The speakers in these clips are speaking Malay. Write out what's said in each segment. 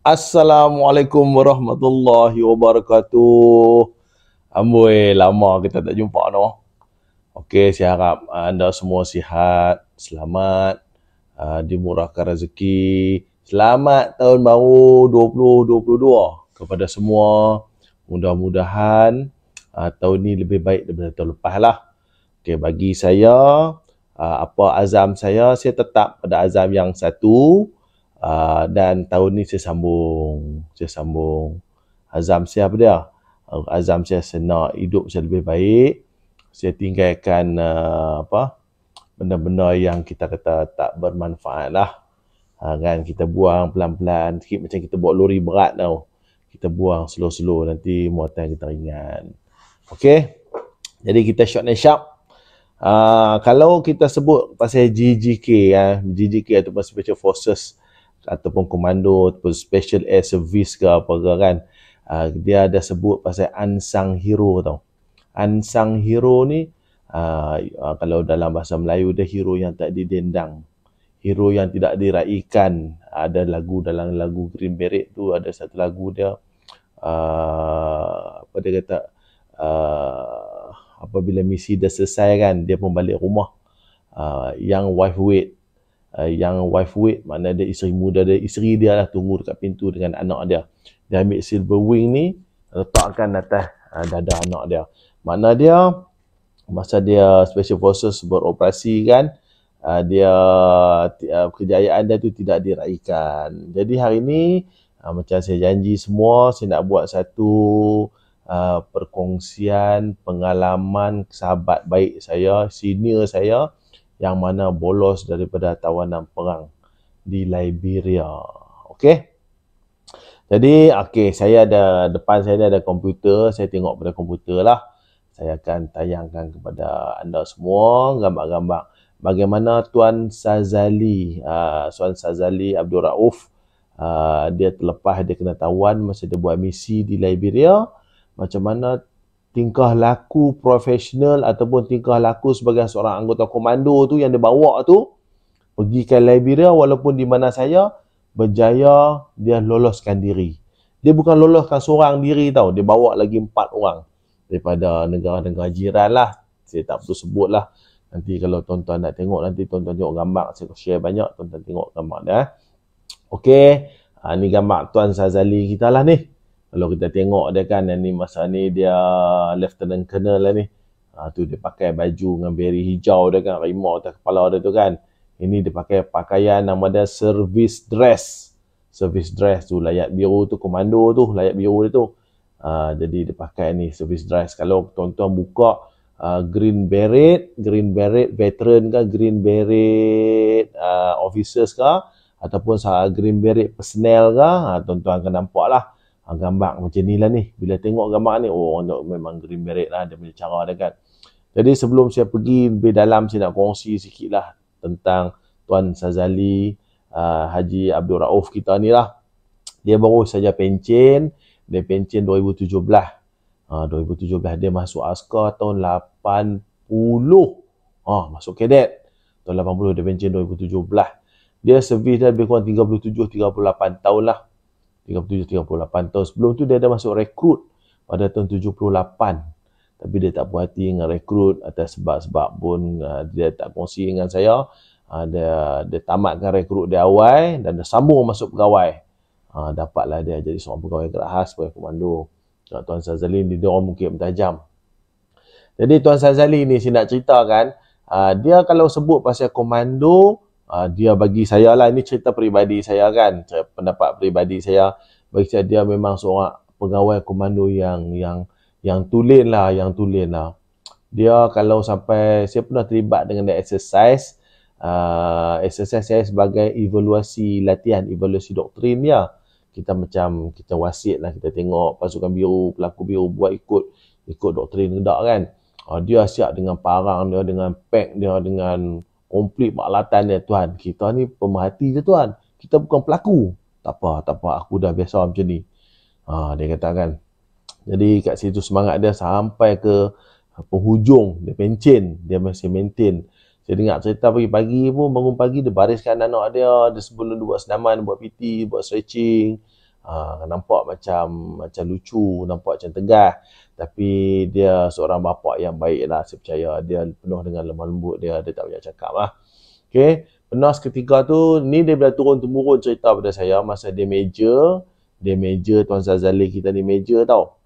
Assalamualaikum warahmatullahi wabarakatuh. Amboi, lama kita tak jumpa no. Okey, saya harap ah, anda semua sihat, selamat, uh, dimurahkan rezeki. Selamat tahun baru 2022 kepada semua. Mudah-mudahan uh, tahun ini lebih baik daripada tahun lepas lah. Okey, bagi saya, uh, apa azam saya, saya tetap pada azam yang satu. Uh, dan tahun ni saya sambung, saya sambung azam saya apa dia? Uh, azam saya saya hidup saya lebih baik. Saya tinggalkan uh, apa? benda-benda yang kita kata tak bermanfaat lah. Ha, kan kita buang pelan-pelan sikit macam kita buat lori berat tau. Kita buang slow-slow nanti muatan kita ringan. Okey. Jadi kita short and sharp. Uh, kalau kita sebut pasal GGK ya, GGK ataupun special forces uh, ataupun komando ataupun special air service ke apa ke kan uh, dia ada sebut pasal unsung hero tau unsung hero ni uh, uh, kalau dalam bahasa Melayu dia hero yang tak didendang hero yang tidak diraikan ada lagu dalam lagu Green Beret tu ada satu lagu dia uh, apa dia kata uh, apabila misi dah selesai kan dia pun balik rumah uh, yang wife wait Uh, yang wife wait mana dia isteri muda dia isteri dia lah tunggu dekat pintu dengan anak dia dia ambil silver wing ni letakkan atas uh, dada anak dia makna dia masa dia special forces beroperasi kan uh, dia kejayaan dia tu tidak diraihkan jadi hari ni macam saya janji semua saya nak buat satu perkongsian pengalaman sahabat baik saya senior saya yang mana bolos daripada tawanan perang di Liberia. Okey. Jadi, okey, saya ada depan saya ni ada komputer, saya tengok pada komputer lah. Saya akan tayangkan kepada anda semua gambar-gambar bagaimana Tuan Sazali, uh, Tuan Sazali Abdul Rauf uh, dia terlepas dia kena tawan masa dia buat misi di Liberia. Macam mana tingkah laku profesional ataupun tingkah laku sebagai seorang anggota komando tu yang dia bawa tu pergi ke Liberia walaupun di mana saya berjaya dia loloskan diri. Dia bukan loloskan seorang diri tau, dia bawa lagi empat orang daripada negara-negara jiran lah. Saya tak perlu sebut lah. Nanti kalau tuan-tuan nak tengok, nanti tuan-tuan tengok gambar. Saya share banyak, tuan-tuan tengok gambar dah. Eh. Okey, ha, gambar Tuan Sazali kita lah ni kalau kita tengok dia kan yang ni masa ni dia lieutenant colonel lah ni ha, tu dia pakai baju dengan beri hijau dia kan rimau atas kepala dia tu kan ini dia pakai pakaian nama dia service dress service dress tu layak biru tu komando tu layak biru dia tu ha, jadi dia pakai ni service dress kalau tuan-tuan buka uh, green beret green beret veteran kan, green beret uh, officers kan, ataupun uh, green beret personnel kan, ha, tuan-tuan akan nampak lah ha, gambar macam ni lah ni. Bila tengok gambar ni, oh orang memang green beret lah dia punya cara dia kan. Jadi sebelum saya pergi lebih dalam, saya nak kongsi sikit lah tentang Tuan Sazali uh, Haji Abdul Rauf kita ni lah. Dia baru saja pencen, dia pencen 2017. Ha, 2017 dia masuk askar tahun 80. Ha, ah, masuk kadet. Tahun 80 dia pencen 2017. Dia servis dah lebih kurang 37-38 tahun lah. 37-38 tahun. Sebelum tu dia dah masuk rekrut pada tahun 78. Tapi dia tak puas hati dengan rekrut atas sebab-sebab pun uh, dia tak kongsi dengan saya. Uh, dia, dia tamatkan rekrut dia awal dan dia sambung masuk pegawai. Uh, dapatlah dia jadi seorang pegawai gerak khas, pegawai komando. Tuan Sazali ni dia orang mungkin bertajam. Jadi Tuan Sazali ni saya nak ceritakan, uh, dia kalau sebut pasal komando, uh, dia bagi saya lah ini cerita peribadi saya kan pendapat peribadi saya bagi saya dia memang seorang pegawai komando yang yang yang tulen lah yang tulen lah dia kalau sampai saya pernah terlibat dengan dia exercise uh, exercise saya sebagai evaluasi latihan evaluasi doktrin dia kita macam kita wasit lah kita tengok pasukan biru pelaku biru buat ikut ikut doktrin ke tak kan ah, dia siap dengan parang dia dengan pack dia dengan komplit maklatan dia tuan. Kita ni pemerhati je tuan. Kita bukan pelaku. Tak apa, tak apa. Aku dah biasa macam ni. Ha, dia kata kan. Jadi kat situ semangat dia sampai ke penghujung. Dia pencin. Dia masih maintain. Saya dengar cerita pagi-pagi pun bangun pagi dia bariskan anak dia. Dia sebelum dia buat senaman, dia buat PT, buat stretching. Uh, nampak macam macam lucu, nampak macam tegas. Tapi dia seorang bapa yang baik lah, saya percaya. Dia penuh dengan lemah lembut dia, dia tak banyak cakap lah. Okay. Penas ketiga tu, ni dia bila turun-temurun cerita pada saya masa dia meja. Dia meja Tuan Zazali kita di meja tau.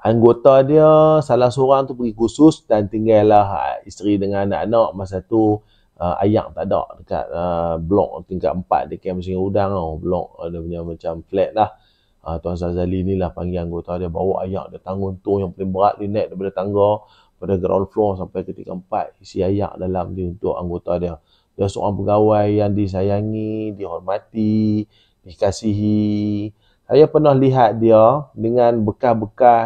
Anggota dia salah seorang tu pergi khusus dan tinggallah ha, isteri dengan anak-anak masa tu uh, ayak tak ada dekat uh, ah, blok tingkat empat di Camp Singa Udang oh Blok ada ah, punya macam flat lah. Uh, Tuan Zazali ni lah panggil anggota dia bawa ayak dia tanggung tu yang paling berat dia naik daripada tangga pada ground floor sampai ke tingkat empat isi ayak dalam dia untuk anggota dia dia seorang pegawai yang disayangi dihormati dikasihi saya pernah lihat dia dengan bekas-bekas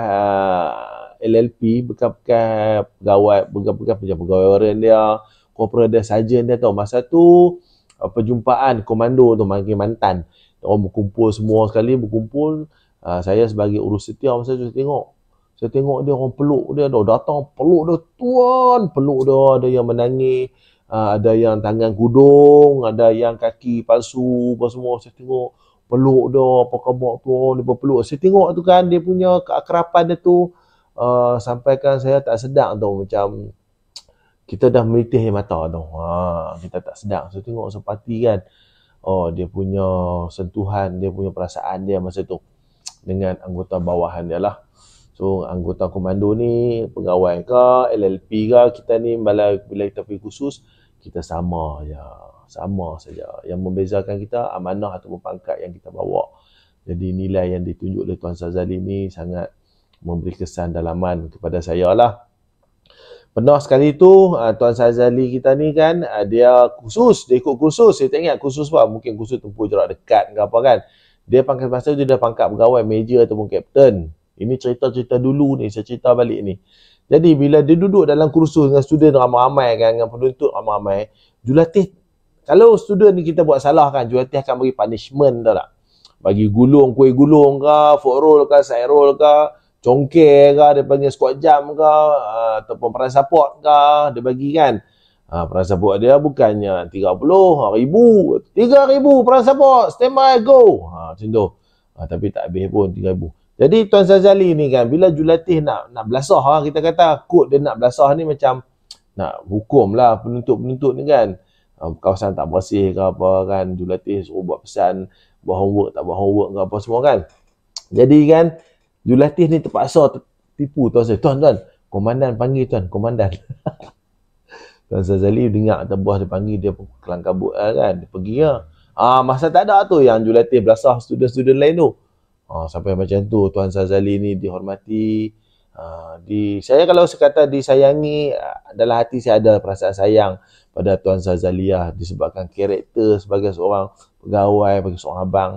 LLP bekas-bekas pegawai bekas-bekas pejabat pegawai orang dia corporal dia sergeant dia tau masa tu uh, perjumpaan komando tu manggil mantan orang berkumpul semua sekali berkumpul uh, saya sebagai urus setia masa tu saya tengok saya tengok dia orang peluk dia tau datang peluk dia tuan peluk dia ada yang menangis uh, ada yang tangan kudung ada yang kaki palsu apa semua saya tengok peluk dia apa khabar tu oh, dia berpeluk saya tengok tu kan dia punya keakrapan dia tu uh, sampaikan saya tak sedar tau macam kita dah meritih yang mata tu. Ha, kita tak sedar. So tengok sepati kan. Oh, dia punya sentuhan, dia punya perasaan dia masa tu dengan anggota bawahan dia lah. So anggota komando ni, pegawai ke, LLP ke, kita ni bila, bila kita pergi khusus, kita sama ya sama saja. Yang membezakan kita amanah ataupun pangkat yang kita bawa. Jadi nilai yang ditunjuk oleh Tuan Sazali ni sangat memberi kesan dalaman kepada saya lah. Pernah sekali tu uh, Tuan Sazali kita ni kan uh, dia khusus, dia ikut khusus. Saya tak ingat khusus apa, mungkin kursus tempuh jarak dekat ke apa kan. Dia pangkat masa tu dia dah pangkat pegawai major ataupun kapten. Ini cerita-cerita dulu ni, saya cerita balik ni. Jadi bila dia duduk dalam kursus dengan student ramai-ramai kan, dengan penuntut ramai-ramai, jurulatih, kalau student ni kita buat salah kan, jurulatih akan bagi punishment tau tak? Bagi gulung, kuih gulung ke, foot roll ke, side roll ke, congkir ke, dia panggil squat jam ke, uh, ah, ataupun peran support ke, dia bagi kan. Ha, ah, peran support dia bukannya 30 ah, ribu, 3 ribu peran support, standby, go. Ha, macam tu. Ha, tapi tak habis pun 3 ribu. Jadi Tuan Sazali ni kan, bila Julatih nak nak belasah, ha, kita kata kod dia nak belasah ni macam nak hukum lah penuntut-penuntut ni kan. Ha, kawasan tak bersih ke apa kan, Julatih suruh buat pesan, buat homework tak buat homework ke apa semua kan. Jadi kan, Julatih ni terpaksa tipu tuan saya. Tuan-tuan, komandan panggil tuan, komandan. tuan Zazali dengar atas buah dia panggil dia pun kelang kabut lah kan. Dia pergi ya. Ah, masa tak ada tu yang Julatih belasah student-student lain tu. Ah, sampai macam tu Tuan Zazali ni dihormati. Ah, di Saya kalau kata disayangi, adalah ah, hati saya ada perasaan sayang pada Tuan Zazaliah disebabkan karakter sebagai seorang pegawai, sebagai seorang abang,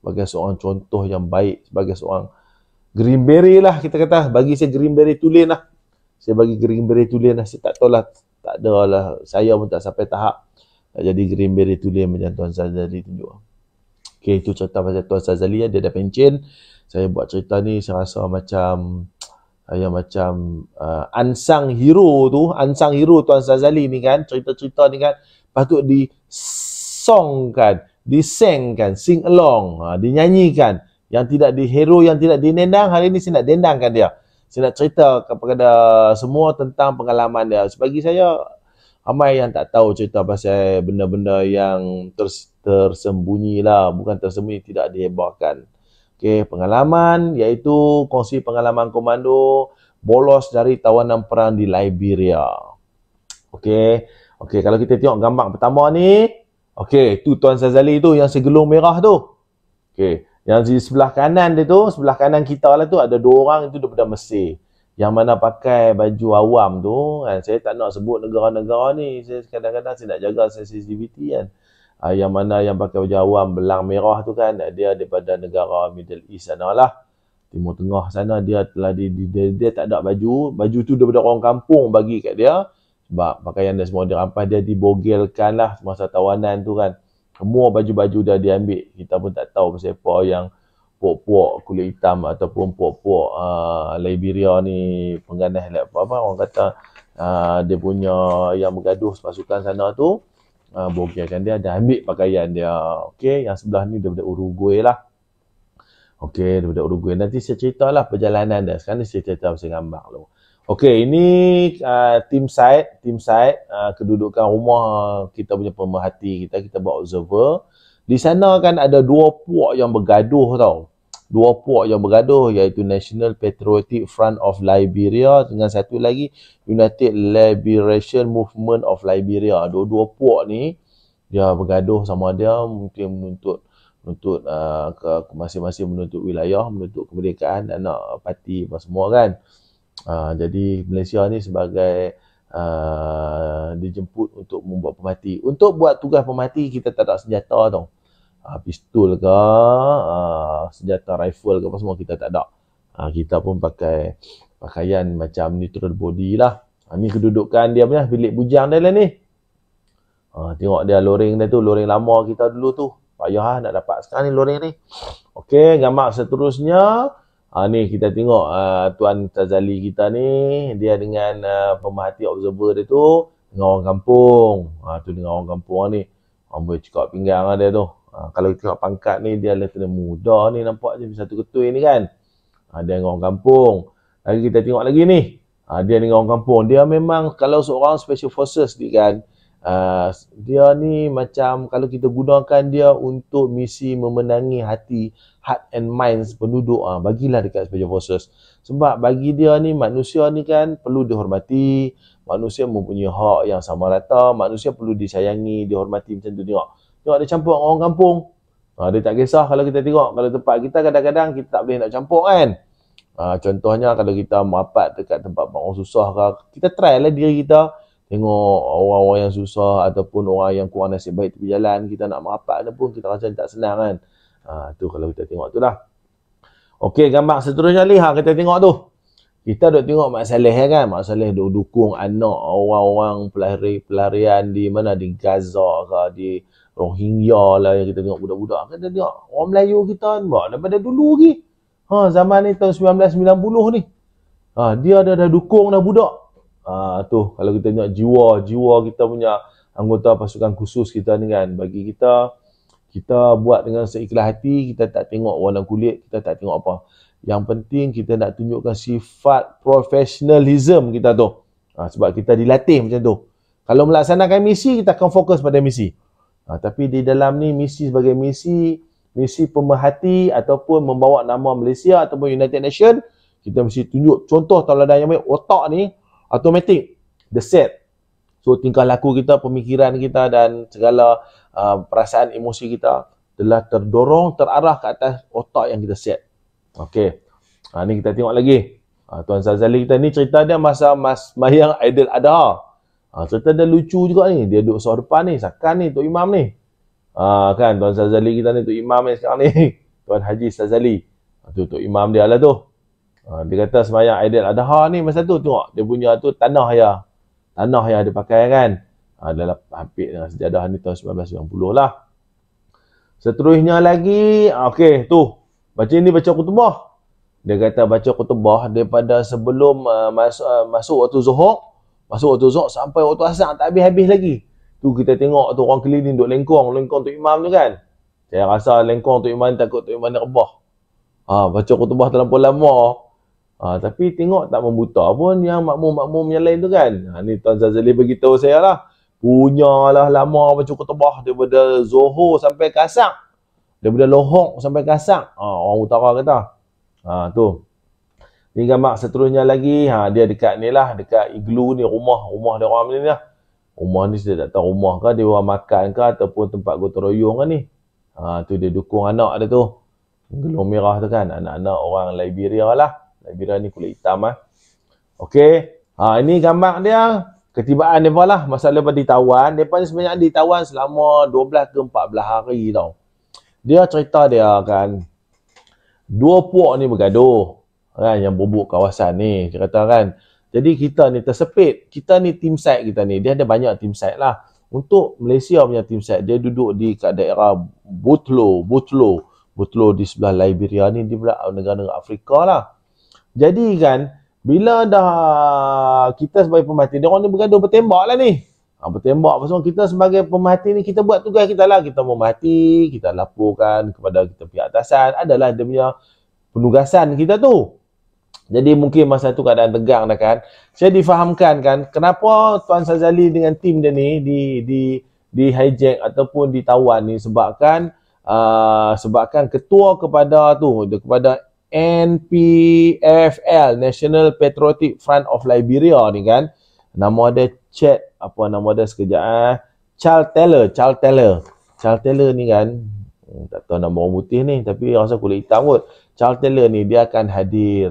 sebagai seorang contoh yang baik, sebagai seorang green beret lah kita kata bagi saya green beret tulen lah saya bagi green beret tulen lah saya tak tahu lah tak ada lah saya pun tak sampai tahap tak jadi green beret tulen macam Tuan Sazali tunjuk ok itu cerita pasal Tuan Sazali ya. dia dah pencin saya buat cerita ni saya rasa macam saya macam uh, unsung hero tu ansang hero Tuan Sazali ni kan cerita-cerita ni kan patut di songkan disengkan sing along ha, dinyanyikan yang tidak di hero yang tidak dinendang hari ini saya nak dendangkan dia. Saya nak cerita kepada semua tentang pengalaman dia. Sebagai saya ramai yang tak tahu cerita pasal benda-benda yang ter, tersembunyi lah. Bukan tersembunyi, tidak dihebahkan. Okay, pengalaman iaitu kongsi pengalaman komando bolos dari tawanan perang di Liberia. Okay, okay kalau kita tengok gambar pertama ni. Okay, tu Tuan Sazali tu yang segelung merah tu. Okay, yang di sebelah kanan dia tu, sebelah kanan kita lah tu ada dua orang itu daripada Mesir. Yang mana pakai baju awam tu, kan. saya tak nak sebut negara-negara ni. Saya kadang-kadang saya nak jaga sensitivity kan. Ha, yang mana yang pakai baju awam belang merah tu kan, dia daripada negara Middle East sana lah. Timur Tengah sana dia telah di, di, dia, dia tak ada baju. Baju tu daripada orang kampung bagi kat dia. Sebab pakaian dia semua dirampas, dia dibogelkan lah masa tawanan tu kan semua baju-baju dah diambil kita pun tak tahu pasal apa yang puak-puak kulit hitam ataupun puak-puak uh, Liberia ni pengganas lah apa, apa orang kata uh, dia punya yang bergaduh pasukan sana tu uh, ah, bogiakan dia dah ambil pakaian dia okey yang sebelah ni daripada Uruguay lah okey daripada Uruguay nanti saya ceritalah perjalanan dia sekarang ni saya cerita pasal gambar lu Okey, ini uh, team side, team side uh, kedudukan rumah kita punya pemerhati kita, kita buat observer. Di sana kan ada dua puak yang bergaduh tau. Dua puak yang bergaduh iaitu National Patriotic Front of Liberia dengan satu lagi United Liberation Movement of Liberia. Dua-dua puak ni dia bergaduh sama dia mungkin menuntut menuntut uh, ke, ke masing-masing menuntut wilayah, menuntut kemerdekaan dan nak parti apa semua kan. Ah, jadi Malaysia ni sebagai uh, dijemput untuk membuat pemati. Untuk buat tugas pemati kita tak ada senjata tau. Uh, pistol ke, uh, senjata rifle ke apa semua kita tak ada. Uh, kita pun pakai pakaian macam neutral body lah. Uh, ni kedudukan dia punya bilik bujang dia lah ni. Uh, tengok dia loring dia tu, loring lama kita dulu tu. Payah lah nak dapat sekarang ni loring ni. Okey, gambar seterusnya. Ha, ni kita tengok uh, Tuan Tazali kita ni, dia dengan uh, pemerhati observer dia tu, dengan orang kampung. Ha, tu dengan orang kampung ni. Orang boleh cakap pinggang lah dia tu. Ha, kalau kita tengok pangkat ni, dia lieutenant muda ni nampak je. Satu ketui ni kan. Ha, dia dengan orang kampung. Lagi kita tengok lagi ni. Ha, dia dengan orang kampung. Dia memang kalau seorang special forces ni kan, uh, dia ni macam kalau kita gunakan dia untuk misi memenangi hati heart and minds penduduk ah uh, bagilah dekat special forces sebab bagi dia ni manusia ni kan perlu dihormati manusia mempunyai hak yang sama rata manusia perlu disayangi dihormati macam tu tengok tengok dia campur orang kampung uh, dia tak kisah kalau kita tengok kalau tempat kita kadang-kadang kita tak boleh nak campur kan Uh, contohnya kalau kita mampat dekat tempat orang susah ke, kita try lah diri kita tengok orang-orang yang susah ataupun orang yang kurang nasib baik tepi jalan kita nak merapat dia pun kita rasa tak senang kan ha, tu kalau kita tengok tu lah ok gambar seterusnya ni ha, kita tengok tu kita duk tengok Mak Saleh ya kan Mak Saleh duk dukung anak orang-orang pelari, pelarian di mana di Gaza ke di Rohingya lah yang kita tengok budak-budak kita kan tengok orang Melayu kita kan buat daripada dulu lagi ha, zaman ni tahun 1990 ni ha, dia dah, dah dukung dah budak uh, tu kalau kita tengok jiwa-jiwa kita punya anggota pasukan khusus kita ni kan bagi kita kita buat dengan seikhlas hati kita tak tengok warna kulit kita tak tengok apa yang penting kita nak tunjukkan sifat professionalism kita tu ha, sebab kita dilatih macam tu kalau melaksanakan misi kita akan fokus pada misi ha, tapi di dalam ni misi sebagai misi misi pemerhati ataupun membawa nama Malaysia ataupun United Nation, kita mesti tunjuk contoh tauladan yang baik otak ni automatic the set so tingkah laku kita pemikiran kita dan segala uh, perasaan emosi kita telah terdorong terarah ke atas otak yang kita set okey ha, ni kita tengok lagi ha, tuan Zazali kita ni cerita dia masa mas mayang idol ada ha, cerita dia lucu juga ni dia duduk sorban depan ni sakan ni tok imam ni ha, kan tuan Zazali kita ni tok imam ni sekarang ni tuan Haji Zazali ha, tu tok imam dia lah tu Ha, dia kata semayang Aidil Adha ni masa tu tengok dia punya tu tanah ya. Tanah yang dia pakai kan. Ha, dalam hampir dengan sejadah ni tahun 1990 lah. Seterusnya lagi, ah, okey tu. Baca ni baca kutubah. Dia kata baca kutubah daripada sebelum uh, masuk, uh, masuk waktu zuhur. Masuk waktu zuhur sampai waktu asal tak habis-habis lagi. Tu kita tengok tu orang keliling duduk lengkong. Lengkong tu imam tu kan. Saya rasa lengkong tu imam takut tu imam ni rebah. Ha, baca kutubah terlalu lama. Ha, tapi tengok tak membuta pun yang makmum-makmum yang lain tu kan. Ha, ni Tuan Zazali beritahu saya lah. Punyalah lama macam ketubah daripada zoho sampai Kasak. Daripada Lohok sampai Kasak. Ha, orang utara kata. Ha, tu. Tinggal mak seterusnya lagi. Ha, dia dekat ni lah. Dekat iglu ni rumah. Rumah dia orang ni lah. Rumah ni saya tak tahu rumah ke. Dia orang makan ke. Ataupun tempat gotoroyong ke ni. Ha, tu dia dukung anak dia tu. Gelung merah tu kan. Anak-anak orang Liberia lah. Labira ni kulit hitam ah. Okey. Ha ini gambar dia ketibaan depa lah masa depa ditawan. Depa ni sebenarnya ditawan selama 12 ke 14 hari tau. Dia cerita dia kan dua puak ni bergaduh kan yang bubuk kawasan ni dia kata kan jadi kita ni tersepit kita ni team site kita ni dia ada banyak team site lah untuk Malaysia punya team site dia duduk di kat daerah Butlo Butlo Butlo di sebelah Liberia ni di belah negara-negara Afrika lah jadi kan, bila dah kita sebagai pemerhati, dia orang ni bergaduh bertembak lah ni. Ha, bertembak pasal kita sebagai pemerhati ni, kita buat tugas kita lah. Kita memerhati, kita laporkan kepada kita pihak atasan. Adalah dia punya penugasan kita tu. Jadi mungkin masa tu keadaan tegang dah kan. Saya difahamkan kan kenapa Tuan Sazali dengan tim dia ni di di di hijack ataupun ditawan ni sebabkan uh, sebabkan ketua kepada tu kepada NPFL National Patriotic Front of Liberia ni kan nama ada chat apa nama ada sekejap eh Charles Taylor Charles Taylor Charles Taylor ni kan hmm, tak tahu nama orang putih ni tapi rasa kulit hitam kot Charles Taylor ni dia akan hadir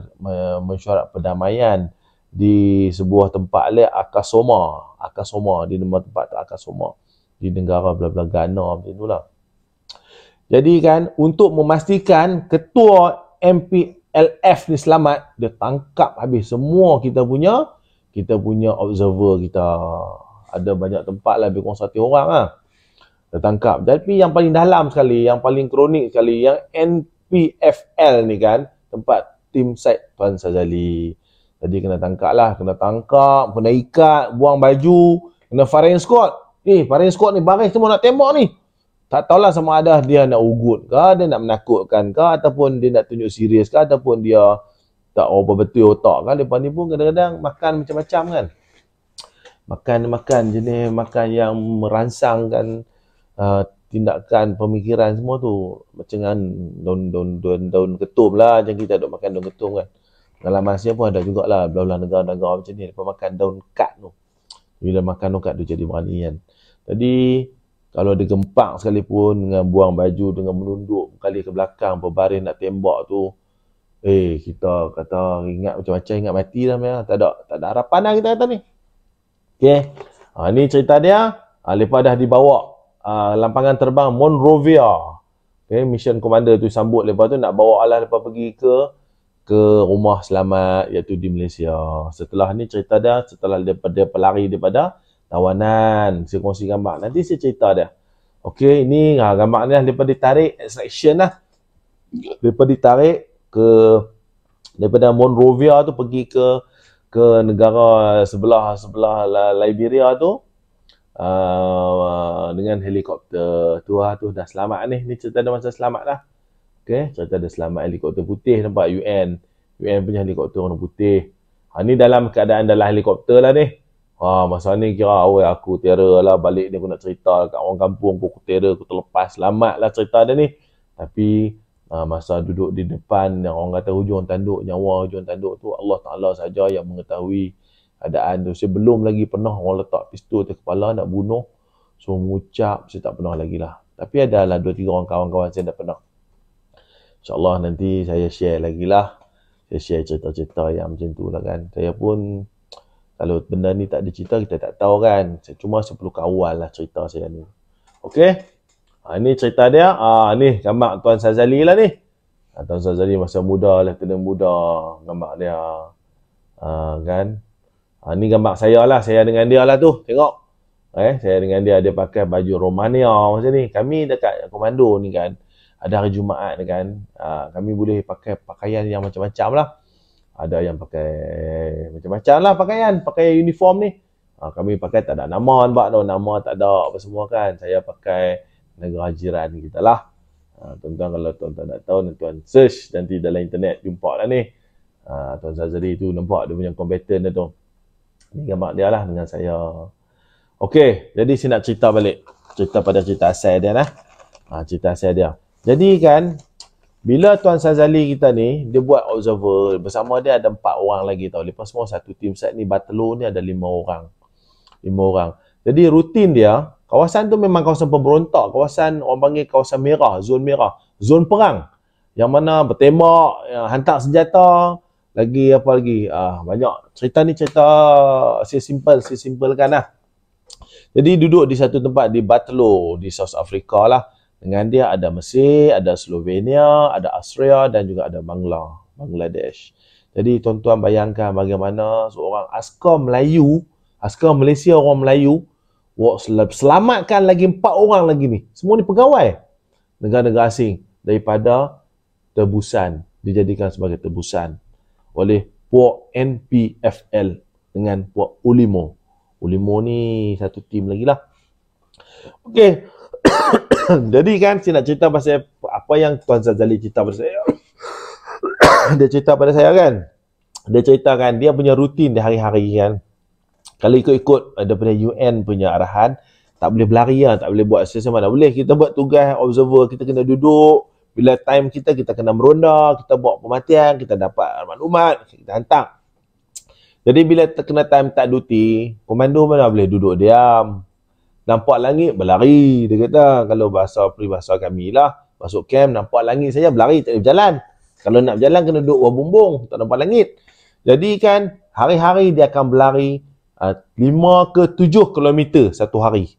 mesyuarat perdamaian di sebuah tempat le Akasoma Akasoma di nama tempat tu Akasoma di negara bla bla Ghana macam tu lah jadi kan untuk memastikan ketua MPLF ni selamat, dia tangkap habis semua kita punya, kita punya observer kita. Ada banyak tempat lah, lebih kurang satu orang lah. Dia tangkap. Tapi yang paling dalam sekali, yang paling kronik sekali, yang NPFL ni kan, tempat tim site Tuan Sazali. Jadi kena tangkap lah, kena tangkap, kena ikat, buang baju, kena firing squad. Eh, firing squad ni baris semua nak tembak ni. Tak tahulah sama ada dia nak ugut ke, dia nak menakutkan ke, ataupun dia nak tunjuk serius ke, ataupun dia tak apa betul otak kan. Lepas ni pun kadang-kadang makan macam-macam kan. Makan-makan jenis makan yang merangsangkan uh, tindakan pemikiran semua tu. Macam kan daun, daun, daun, daun ketum lah. Macam kita duk makan daun ketum kan. Dalam Malaysia pun ada jugalah. Belah-belah negara-negara macam ni. Lepas makan daun kat tu. Bila makan daun kat tu jadi berani kan. Jadi kalau dia gempak sekalipun dengan buang baju dengan menunduk, kali ke belakang berbaring nak tembak tu eh kita kata ingat macam-macam ingat mati dah ya. tak ada tak ada harapan dah kita kata ni okey ha, ni cerita dia ha, lepas dah dibawa ha, lampangan terbang Monrovia okey mission commander tu sambut lepas tu nak bawa alah lepas pergi ke ke rumah selamat iaitu di Malaysia. Setelah ni cerita dia setelah dia, dia pelari daripada tawanan, saya kongsi gambar. Nanti saya cerita dia. Okey, ini ha, gambar ni lah. daripada ditarik, extraction lah. Daripada ditarik ke, daripada Monrovia tu pergi ke ke negara sebelah-sebelah Liberia tu. Uh, dengan helikopter tu lah tu dah selamat ni. Ni cerita dia masa selamat lah. Okey, cerita dia selamat helikopter putih nampak UN. UN punya helikopter orang putih. Ha, ni dalam keadaan dalam helikopter lah ni. Ha, masa ni kira awal aku tiara lah balik ni aku nak cerita kat orang kampung aku, aku tiara aku terlepas selamat lah cerita dia ni. Tapi ha, masa duduk di depan yang orang kata hujung tanduk nyawa hujung tanduk tu Allah Ta'ala saja yang mengetahui keadaan tu. sebelum lagi pernah orang letak pistol di kepala nak bunuh. So mengucap saya tak pernah lagi lah. Tapi ada lah dua tiga orang kawan-kawan saya dah pernah. InsyaAllah nanti saya share lagi lah. Saya share cerita-cerita yang macam tu lah kan. Saya pun kalau benda ni tak ada cerita, kita tak tahu kan. Saya cuma saya perlu kawal lah cerita saya ni. Okey? Ha, ini cerita dia. Ha, ni gambar Tuan Sazali lah ni. Ha, Tuan Sazali masa muda lah, tenang muda. Gambar dia. Ha, kan? Ha, ni gambar saya lah. Saya dengan dia lah tu. Tengok. Eh, saya dengan dia, dia pakai baju Romania macam ni. Kami dekat komando ni kan. Ada hari Jumaat kan. Ha, kami boleh pakai pakaian yang macam-macam lah ada yang pakai macam-macam lah pakaian, pakai uniform ni. Ha, kami pakai tak ada nama nampak kan, tu, nama tak ada apa semua kan. Saya pakai negara jiran kita lah. Ha, tuan-tuan kalau tuan-tuan tak tahu, tuan-tuan search nanti dalam internet jumpa lah ni. Ha, tuan Zazari tu nampak dia punya kompeten dia tu. Ini gambar dia lah dengan saya. Okey, jadi saya nak cerita balik. Cerita pada cerita asal dia lah. Ha, cerita asal dia. Jadi kan, bila Tuan Sazali kita ni, dia buat observer. Bersama dia ada empat orang lagi tau. Lepas semua satu tim set ni, Batelo ni ada lima orang. Lima orang. Jadi rutin dia, kawasan tu memang kawasan pemberontak. Kawasan orang panggil kawasan merah, zon merah. Zon perang. Yang mana bertembak, yang hantar senjata. Lagi apa lagi. Ah, banyak. Cerita ni cerita si simple, si simple kan lah. Jadi duduk di satu tempat di Batelo, di South Africa lah. Dengan dia ada Mesir, ada Slovenia, ada Austria dan juga ada Bangla, Bangladesh. Jadi tuan-tuan bayangkan bagaimana seorang askar Melayu, askar Malaysia orang Melayu selamatkan lagi empat orang lagi ni. Semua ni pegawai negara-negara asing daripada tebusan dijadikan sebagai tebusan oleh puak NPFL dengan puak Ulimo. Ulimo ni satu tim lagi lah. Okey. Jadi kan saya nak cerita pasal apa yang Tuan Zazali cerita pada saya. dia cerita pada saya kan. Dia cerita kan dia punya rutin di hari-hari kan. Kalau ikut-ikut ada punya UN punya arahan, tak boleh berlari lah, tak boleh buat sesama dah boleh. Kita buat tugas observer, kita kena duduk. Bila time kita, kita kena meronda, kita buat pematian, kita dapat maklumat, kita hantar. Jadi bila terkena time tak duty, komando mana boleh duduk diam nampak langit berlari dia kata kalau bahasa peribahasa kami lah masuk camp nampak langit saja berlari tak boleh berjalan kalau nak berjalan kena duduk buah bumbung tak nampak langit jadi kan hari-hari dia akan berlari uh, ke tujuh kilometer satu hari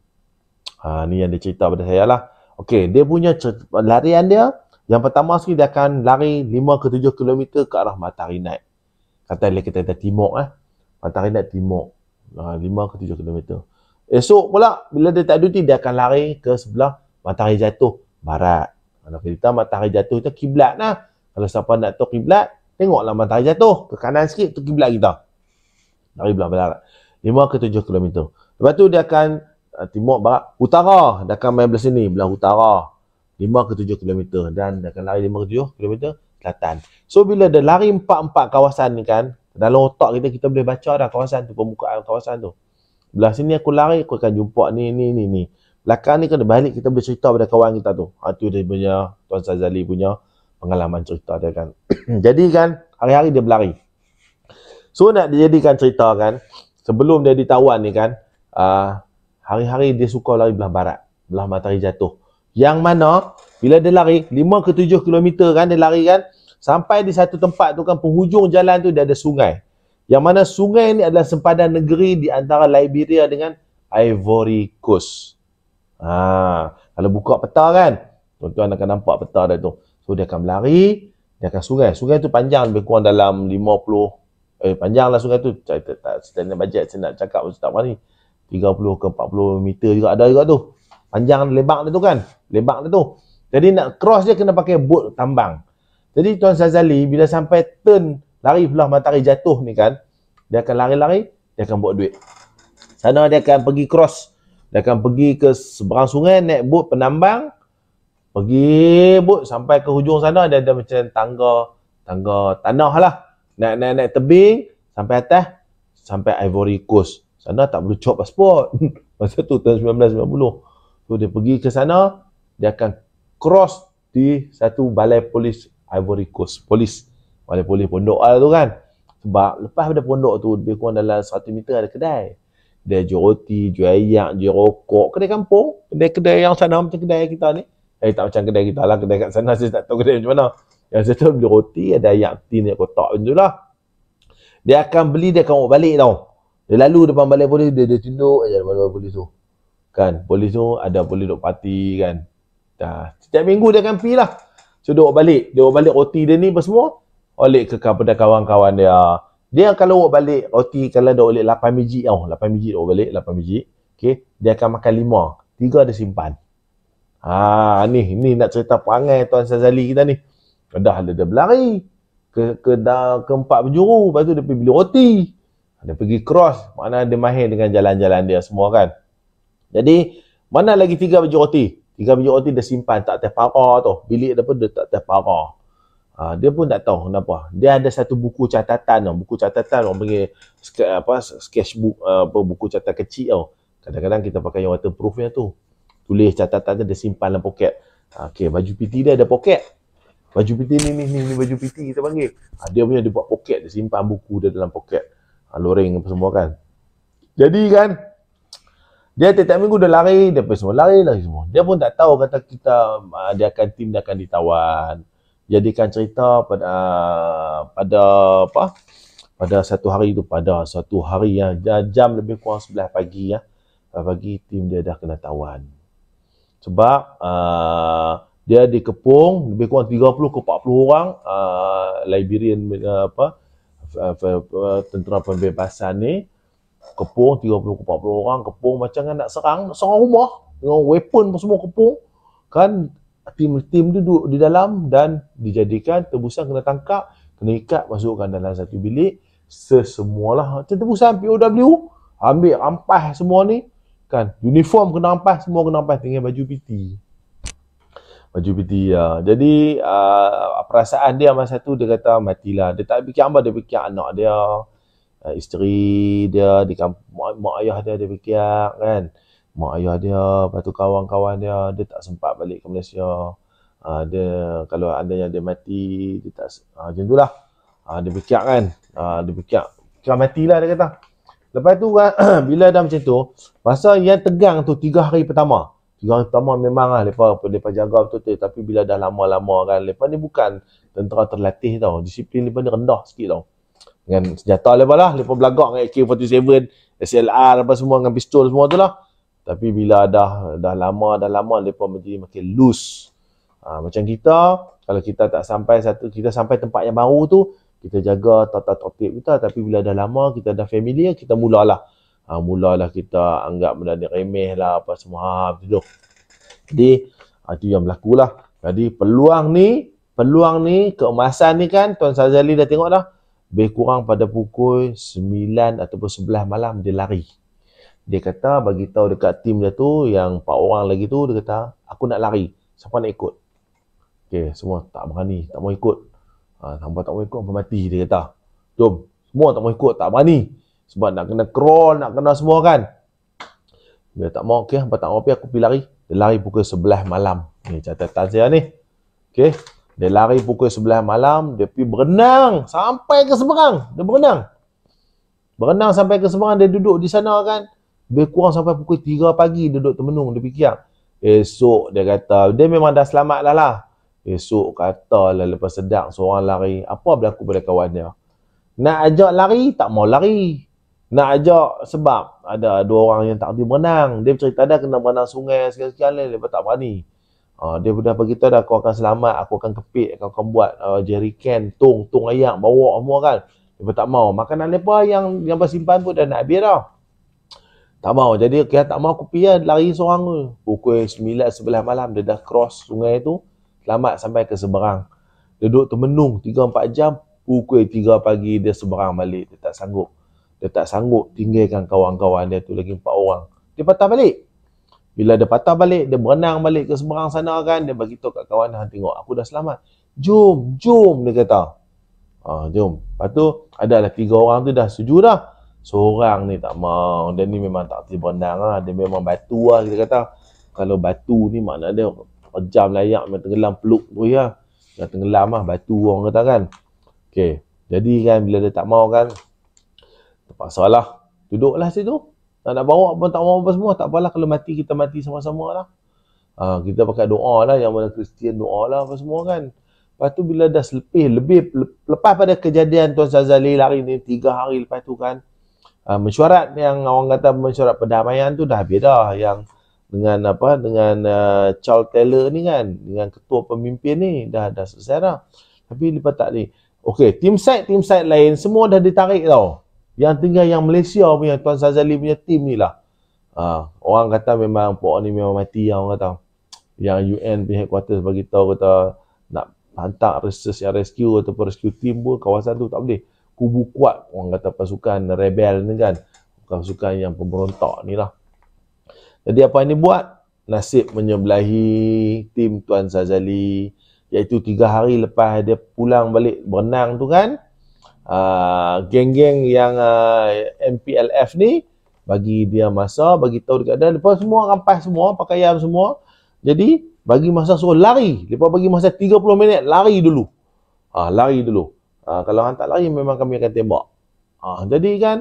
ha, ni yang dia cerita pada saya lah Okey, dia punya cerita, larian dia yang pertama sekali dia akan lari lima ke tujuh kilometer ke arah matahari naik kata dia kita kata timur eh matahari naik timur uh, ke tujuh kilometer Esok pula bila dia tak duduk, dia akan lari ke sebelah matahari jatuh barat. Kalau kita matahari jatuh tu kiblat lah. Kalau siapa nak tahu kiblat, tengoklah matahari jatuh ke kanan sikit tu kiblat kita. Dari belah barat. 5 ke 7 km. Lepas tu dia akan uh, timur barat utara dia akan main belah sini belah utara. 5 ke 7 km dan dia akan lari 5 ke 7 km selatan. So bila dia lari empat-empat kawasan ni kan, dalam otak kita kita boleh baca dah kawasan tu permukaan kawasan tu. Belah sini aku lari, aku akan jumpa ni, ni, ni, ni. Belakang ni kena balik, kita boleh cerita pada kawan kita tu. Ha, tu dia punya, Tuan Sazali punya pengalaman cerita dia kan. jadi kan, hari-hari dia berlari. So, nak dijadikan cerita kan, sebelum dia ditawan ni kan, uh, hari-hari dia suka lari belah barat. Belah matahari jatuh. Yang mana, bila dia lari, 5 ke 7 kilometer kan, dia lari kan, sampai di satu tempat tu kan, penghujung jalan tu dia ada sungai yang mana sungai ini adalah sempadan negeri di antara Liberia dengan Ivory Coast. Ha, kalau buka peta kan, tuan-tuan akan nampak peta dia tu. So dia akan berlari, dia akan sungai. Sungai tu panjang lebih kurang dalam 50 eh panjang lah sungai tu. Saya tak standard budget saya nak cakap pun tak mari. 30 ke 40 meter juga ada juga tu. Panjang lebar dia tu kan. Lebar dia tu. Jadi nak cross dia kena pakai bot tambang. Jadi Tuan Sazali bila sampai turn lari belah matahari jatuh ni kan dia akan lari-lari dia akan buat duit sana dia akan pergi cross dia akan pergi ke seberang sungai naik bot penambang pergi bot sampai ke hujung sana dia ada macam tangga tangga tanah lah naik naik tebing sampai atas sampai Ivory Coast sana tak boleh cop pasport masa tu tahun 1990 tu so, dia pergi ke sana dia akan cross di satu balai polis Ivory Coast polis wali polis pondok lah tu kan sebab lepas pada pondok tu lebih kurang dalam 100 meter ada kedai dia jual roti, jual ayak, jual rokok kedai kampung, kedai-kedai yang sana macam kedai kita ni eh tak macam kedai kita lah, kedai kat sana saya tak tahu kedai macam mana yang saya tahu beli roti, ada ayak tin, ayak kotak macam tu lah dia akan beli, dia akan balik tau dia lalu depan balai polis, dia, dia tunduk aja depan balai polis tu kan, polis tu ada polis duk parti kan dah, setiap minggu dia akan pergi lah so dia balik, dia balik roti dia ni apa semua oleh kepada kawan-kawan dia. Dia kalau awak balik roti kalau dah oleh 8 biji, oh 8 biji awak balik, 8 biji. Okey, dia akan makan 5. 3 ada simpan. Ha, ni ni nak cerita perangai Tuan Sazali kita ni. Dah ada dia berlari ke ke dah ke empat penjuru, lepas tu dia pergi beli roti. Dia pergi cross, mana dia mahir dengan jalan-jalan dia semua kan. Jadi, mana lagi tiga biji roti? Tiga biji roti dia simpan tak terpara tu. Bilik dia pun dia tak terpara. Uh, dia pun tak tahu kenapa. Dia ada satu buku catatan tau. Buku catatan orang panggil sk- apa, sketchbook, uh, apa, buku catatan kecil tau. Kadang-kadang kita pakai yang waterproofnya tu. Tulis catatan tu dia simpan dalam poket. Uh, ah, okay, baju PT dia ada poket. Baju PT ni, ni, ni, ni baju PT kita panggil. Uh, dia punya dia buat poket, dia simpan buku dia dalam poket. Uh, loring apa semua kan. Jadi kan, dia tiap-tiap minggu dah lari, dia pun semua lari lah semua. Dia pun tak tahu kata kita, uh, dia akan tim, dia akan ditawan jadikan cerita pada pada apa pada satu hari itu pada satu hari ya jam lebih kurang 11 pagi ya pagi tim dia dah kena tawan sebab uh, dia dikepung lebih kurang 30 ke 40 orang uh, Liberian uh, apa uh, tentera pembebasan ni kepung 30 ke 40 orang kepung macam kan nak serang nak serang rumah dengan weapon semua kepung kan tim-tim duduk di dalam dan dijadikan tebusan kena tangkap, kena ikat masukkan dalam satu bilik sesemualah tebusan POW ambil rampas semua ni kan uniform kena rampas semua kena rampas tinggal baju PT baju PT ya. jadi uh, perasaan dia masa tu dia kata matilah dia tak fikir apa dia fikir anak dia uh, isteri dia di kamp- mak, mak ayah dia dia fikir kan mak ayah dia, lepas tu kawan-kawan dia, dia tak sempat balik ke Malaysia. Uh, dia kalau ada yang dia mati, dia tak uh, macam itulah. Uh, ah, dia berkiak kan. Uh, dia berkiak. Kira matilah dia kata. Lepas tu bila dah macam tu, masa yang tegang tu tiga hari pertama. Tiga hari pertama memanglah lepas lepas jaga betul tu tapi bila dah lama-lama kan lepas ni bukan tentera terlatih tau. Disiplin lepas ni rendah sikit tau. Dengan senjata lepas lah, lepas belagak dengan AK-47, SLR apa semua dengan pistol semua tu lah. Tapi bila dah dah lama dah lama dia pun menjadi makin loose. Ha, macam kita kalau kita tak sampai satu kita sampai tempat yang baru tu kita jaga tata tertib kita tapi bila dah lama kita dah familiar kita mulalah. Ha, mulalah kita anggap benda ni remeh lah apa semua ha, ha tu. Jadi ha, itu yang berlaku lah. Jadi peluang ni peluang ni keemasan ni kan Tuan Sazali dah tengok dah lebih kurang pada pukul 9 ataupun 11 malam dia lari dia kata bagi tahu dekat tim dia tu yang empat orang lagi tu dia kata aku nak lari siapa nak ikut okey semua tak berani tak mau ikut ha, ah, sampai tak mau ikut sampai mati dia kata jom semua tak mau ikut tak berani sebab nak kena crawl nak kena semua kan dia tak mau okey sampai tak mau aku pergi lari dia lari pukul 11 malam ni catatan saya ni okey dia lari pukul 11 malam dia pergi berenang sampai ke seberang dia berenang Berenang sampai ke seberang dia duduk di sana kan. Lebih kurang sampai pukul 3 pagi dia duduk termenung, dia fikir. Esok dia kata, dia memang dah selamat lah lah. Esok kata lah lepas sedang seorang lari, apa berlaku pada kawan dia? Nak ajak lari, tak mau lari. Nak ajak sebab ada dua orang yang tak berani berenang. Dia cerita dah kena berenang sungai sekali-sekali, dia tak berani. Uh, dia dah beritahu dah, aku akan selamat, aku akan kepit, aku akan buat uh, ah, jerrycan, tong, tong ayak, bawa semua kan. Dia tak mau. Makanan mereka yang yang simpan pun dah nak habis dah. Tak mau. Jadi kita tak mau aku pergi kan, lari seorang tu. Pukul 9 sebelah malam dia dah cross sungai tu. Selamat sampai ke seberang. Dia duduk termenung 3-4 jam. Pukul 3 pagi dia seberang balik. Dia tak sanggup. Dia tak sanggup tinggalkan kawan-kawan dia tu lagi 4 orang. Dia patah balik. Bila dia patah balik, dia berenang balik ke seberang sana kan. Dia bagi tahu kat kawan dia, tengok aku dah selamat. Jom, jom dia kata. Ah, jom. Lepas tu, adalah tiga orang tu dah setuju dah. Seorang ni tak mau. Dia ni memang tak tiba nang lah. Dia memang batu lah kita kata. Kalau batu ni makna dia pejam layak memang tenggelam peluk tu ya. Dah tenggelam lah batu orang kata kan. okay, Jadi kan bila dia tak mau kan terpaksa lah. Duduklah situ. Tak nak bawa pun tak mau apa semua. Tak apalah kalau mati kita mati sama-sama lah. Ha, kita pakai doa lah yang mana Kristian doa lah apa semua kan. Lepas tu bila dah selepih, lebih, lepas pada kejadian Tuan Zazali lari ni, tiga hari lepas tu kan, uh, mesyuarat yang orang kata mesyuarat perdamaian tu dah beda yang dengan apa dengan uh, Charles Taylor ni kan dengan ketua pemimpin ni dah dah selesai dah. Tapi lepas tak ni. Okey, team side team side lain semua dah ditarik tau. Yang tinggal yang Malaysia punya Tuan Sazali punya team ni lah. Uh, orang kata memang pokok ni memang mati lah orang kata. Yang UN punya headquarters bagi tahu kata nak hantar research yang rescue ataupun rescue team pun kawasan tu tak boleh kubu kuat orang kata pasukan rebel ni kan pasukan yang pemberontak ni lah jadi apa yang dia buat nasib menyebelahi tim Tuan Sazali iaitu tiga hari lepas dia pulang balik berenang tu kan uh, geng-geng yang uh, ah, MPLF ni bagi dia masa bagi tahu dekat dia lepas semua rampas semua pakaian semua jadi bagi masa suruh lari lepas bagi masa 30 minit lari dulu ah uh, lari dulu Ha, kalau hang tak lari memang kami akan tembak. Ha, jadi kan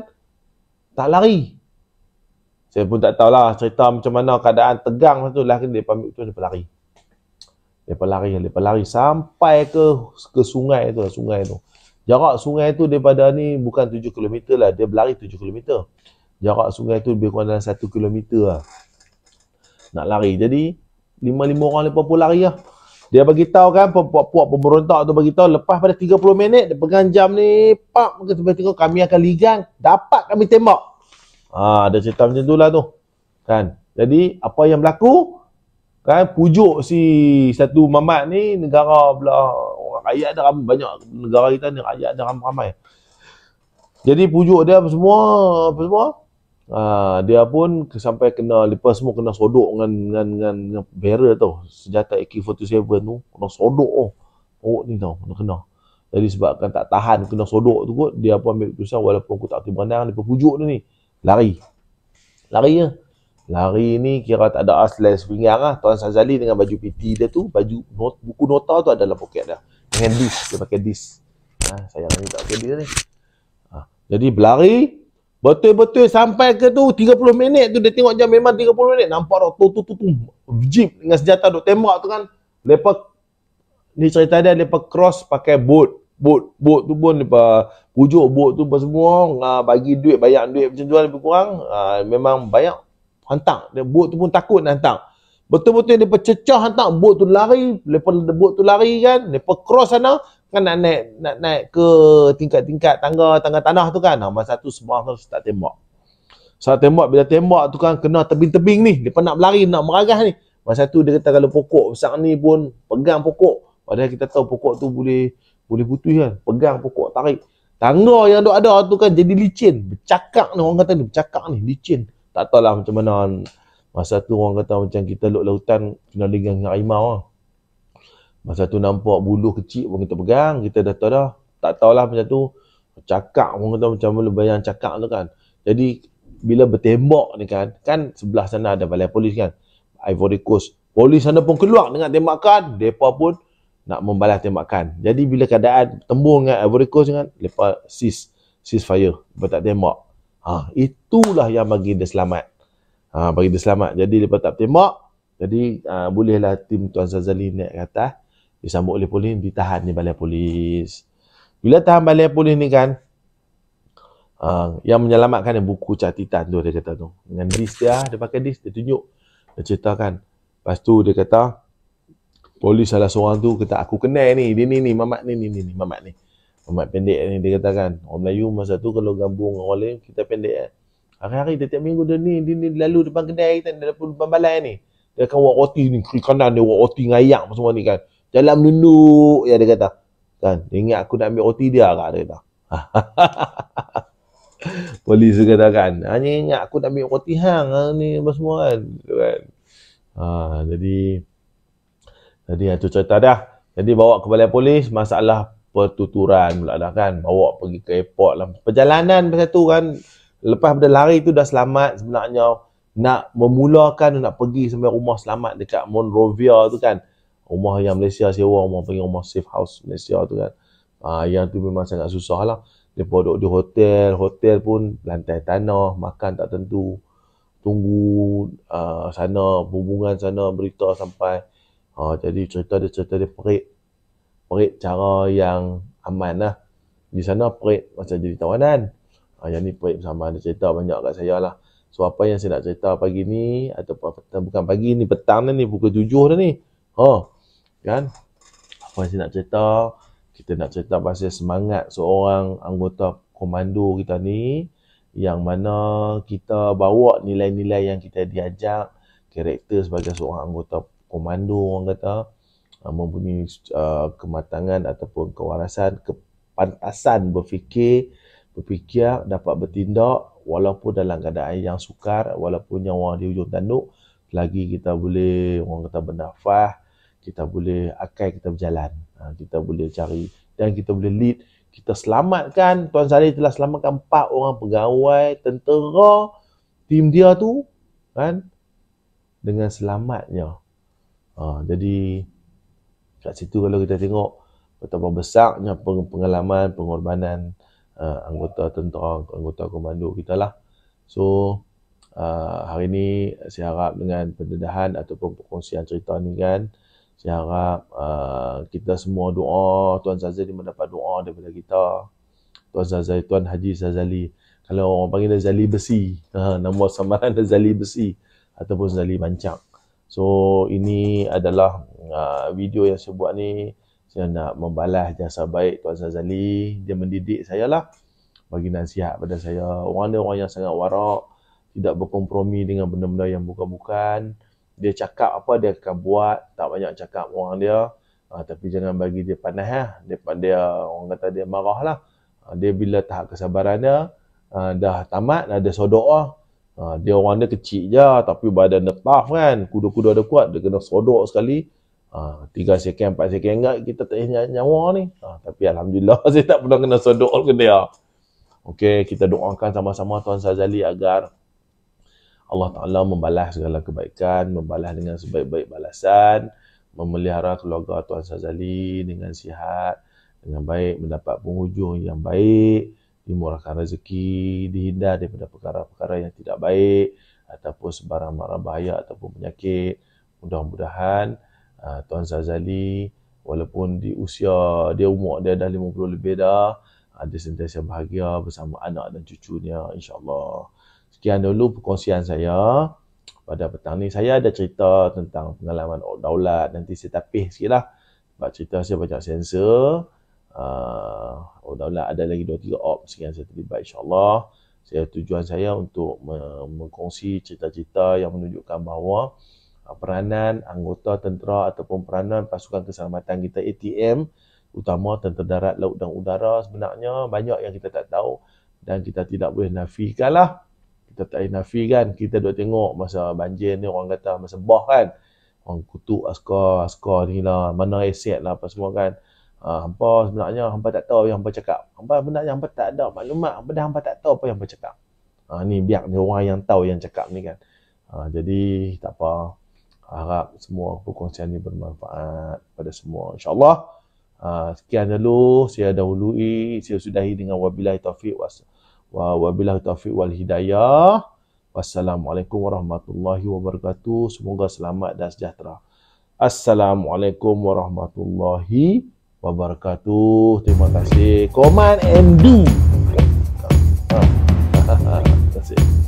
tak lari. Saya pun tak tahulah cerita macam mana keadaan tegang tu lah kan depa ambil tu depa lari. Depa lari, depa lari sampai ke ke sungai tu, lah, sungai tu. Jarak sungai tu daripada ni bukan 7 km lah, dia berlari 7 km. Jarak sungai tu lebih kurang dalam 1 km lah. Nak lari. Jadi 5-5 orang lepas pun lari lah. Dia bagi tahu kan puak-puak pemberontak tu bagi tahu lepas pada 30 minit dia pegang jam ni, pak mungkin sampai tengok kami akan ligang, dapat kami tembak. Ah, ha, ada cerita macam tu lah tu. Kan? Jadi apa yang berlaku? Kan pujuk si satu mamat ni negara pula orang rakyat dah ramai banyak negara kita ni rakyat dah ramai. Jadi pujuk dia semua apa semua Ha, dia pun sampai kena lepas semua kena sodok dengan dengan dengan, dengan barrel tau. Senjata AK-47 tu kena sodok oh. Oh ni tau kena kena. Jadi sebabkan tak tahan kena sodok tu kot dia pun ambil keputusan walaupun aku tak tiba nang dia pujuk tu ni. Lari. Lari Ya? Lari ni kira tak ada asli swingar lah. Tuan Sazali dengan baju PT dia tu, baju not, buku nota tu ada dalam poket dia. Dengan disk, dia pakai disk. Ha, sayang ni tak pakai disk ni. Ha, jadi berlari, Betul-betul sampai ke tu 30 minit tu dia tengok jam memang 30 minit nampak dah tu tu tu tu jeep dengan senjata duk tembak tu kan lepa ni cerita dia lepa cross pakai boat boat boat tu pun lepa pujuk boat tu apa semua uh, bagi duit bayar duit macam tu kan, lebih kurang uh, memang banyak hantar dia boat tu pun takut nak hantar betul-betul dia cecah hantar boat tu lari lepa boat tu lari kan lepa cross sana kan nak naik nak naik ke tingkat-tingkat tangga tangga tanah tu kan nombor ha, satu semua orang tak tembak saat tembak bila tembak tu kan kena tebing-tebing ni dia nak berlari nak meragah ni masa satu dia kata kalau pokok besar ni pun pegang pokok padahal kita tahu pokok tu boleh boleh putus kan pegang pokok tarik tangga yang duk ada tu kan jadi licin bercakap ni orang kata ni bercakap ni licin tak tahulah macam mana masa tu orang kata macam kita duk lautan kena dengan harimau lah. Masa tu nampak bulu kecil pun kita pegang, kita dah tahu dah. Tak tahulah macam tu. Cakap pun kata macam boleh bayang cakap tu kan. Jadi, bila bertembak ni kan, kan sebelah sana ada balai polis kan. Ivory Coast. Polis sana pun keluar dengan tembakan. Mereka pun nak membalas tembakan. Jadi, bila keadaan tembung dengan Ivory Coast kan, mereka sis ceasefire. Mereka tak tembak. Ha, itulah yang bagi dia selamat. Ha, bagi dia selamat. Jadi, mereka tak tembak. Jadi, uh, bolehlah tim Tuan Zazali naik ke atas disambut oleh polis ditahan di balai polis bila tahan balai polis ni kan uh, yang menyelamatkan yang buku catitan tu dia kata tu dengan disk dia dia pakai disk dia tunjuk dia ceritakan lepas tu dia kata polis salah seorang tu kata aku kenal ni dia ni ni mamat ni ni ni, ni mamat ni mamat pendek ni dia kata kan orang Melayu masa tu kalau gabung orang lain kita pendek kan Hari-hari dia tiap minggu dia ni, dia ni lalu depan kedai kita, dia depan balai ni. Dia akan buat roti ni, kiri kanan dia buat roti dengan semua ni kan. Dalam duduk ya dia kata. Kan, dia ingat aku nak ambil roti dia kak dia kata. Polis dia kata kan, hanya ah, ingat aku nak ambil roti hang ah, ni apa semua kan. kan. jadi jadi itu cerita dah. Jadi bawa ke balai polis, masalah pertuturan pula dah kan. Bawa pergi ke airport lah. Perjalanan pasal tu kan, lepas benda lari tu dah selamat sebenarnya. Nak memulakan nak pergi sampai rumah selamat dekat Monrovia tu kan rumah yang Malaysia sewa rumah panggil rumah safe house Malaysia tu kan uh, yang tu memang sangat susah lah dia pun duduk di hotel hotel pun lantai tanah makan tak tentu tunggu uh, sana hubungan sana berita sampai uh, jadi cerita dia cerita dia perik perik cara yang aman lah di sana perik macam jadi tawanan uh, yang ni perik bersama dia cerita banyak kat saya lah so apa yang saya nak cerita pagi ni atau bukan pagi ni petang ni pukul 7 dah ni Oh, kan apa yang saya nak cerita kita nak cerita pasal semangat seorang anggota komando kita ni yang mana kita bawa nilai-nilai yang kita diajak karakter sebagai seorang anggota komando orang kata uh, mempunyai uh, kematangan ataupun kewarasan kepantasan berfikir berfikir dapat bertindak walaupun dalam keadaan yang sukar walaupun nyawa di hujung tanduk lagi kita boleh orang kata bernafas kita boleh akal kita berjalan ha, kita boleh cari dan kita boleh lead kita selamatkan Tuan Zali telah selamatkan empat orang pegawai tentera tim dia tu kan dengan selamatnya ha, jadi kat situ kalau kita tengok betapa besarnya pengalaman pengorbanan uh, anggota tentera anggota komando kita lah so Uh, hari ini saya harap dengan pendedahan ataupun perkongsian cerita ni kan saya harap uh, kita semua doa, Tuan Zazali mendapat doa daripada kita. Tuan Zazali, Tuan Haji Zazali. Kalau orang panggil dia Zali Besi, uh, nama samaran dia Zali Besi ataupun Zali Mancak. So, ini adalah uh, video yang saya buat ni. Saya nak membalas jasa baik Tuan Zazali. Dia mendidik saya lah. Bagi nasihat pada saya. Orang ni orang yang sangat warak. Tidak berkompromi dengan benda-benda yang bukan-bukan dia cakap apa dia akan buat tak banyak cakap orang dia ha, tapi jangan bagi dia panas ya. dia, dia orang kata dia marah lah ha, dia bila tahap kesabarannya ha, ah, dah tamat ada sodok lah ha, dia orang dia kecil je tapi badan dia tough kan kuda-kuda ada kuat dia kena sodok sekali ha, 3 second 4 second enggak kita tak ingat nyawa ni ha, tapi Alhamdulillah saya tak pernah kena sodok ke dia Okey, kita doakan sama-sama Tuan Sazali agar Allah Ta'ala membalas segala kebaikan, membalas dengan sebaik-baik balasan, memelihara keluarga Tuan Sazali dengan sihat, dengan baik, mendapat penghujung yang baik, dimurahkan rezeki, dihindar daripada perkara-perkara yang tidak baik, ataupun sebarang marah bahaya ataupun penyakit. Mudah-mudahan uh, Tuan Sazali, walaupun di usia dia umur dia dah 50 lebih dah, ada uh, sentiasa bahagia bersama anak dan cucunya insyaAllah sekian dulu perkongsian saya pada petang ni. Saya ada cerita tentang pengalaman daulat. Nanti saya tapih sikit lah. Sebab cerita saya banyak sensor. Uh, ah, oh daulat ada lagi 2-3 op sekian saya terlibat insyaAllah. Saya, tujuan saya untuk mengkongsi cerita-cerita yang menunjukkan bahawa ah, peranan anggota tentera ataupun peranan pasukan keselamatan kita ATM utama tentera darat, laut dan udara sebenarnya banyak yang kita tak tahu dan kita tidak boleh nafikan lah kita tak nafi kan kita duk tengok masa banjir ni orang kata masa bah kan orang kutuk askar askar ni lah mana aset lah apa semua kan ha, hampa sebenarnya hampa tak tahu yang hampa cakap hampa sebenarnya hampa tak ada maklumat hampa dah hampa tak tahu apa yang hampa cakap ha, ni biar ni orang yang tahu yang cakap ni kan ha, jadi tak apa harap semua perkongsian ni bermanfaat pada semua insyaAllah Uh, sekian dulu saya dahului saya sudahi dengan wabillahi taufik wassalam Wa wabillahi taufiq wal hidayah. Wassalamualaikum warahmatullahi wabarakatuh. Semoga selamat dan sejahtera. Assalamualaikum warahmatullahi wabarakatuh. Terima kasih. Command and do. Terima kasih.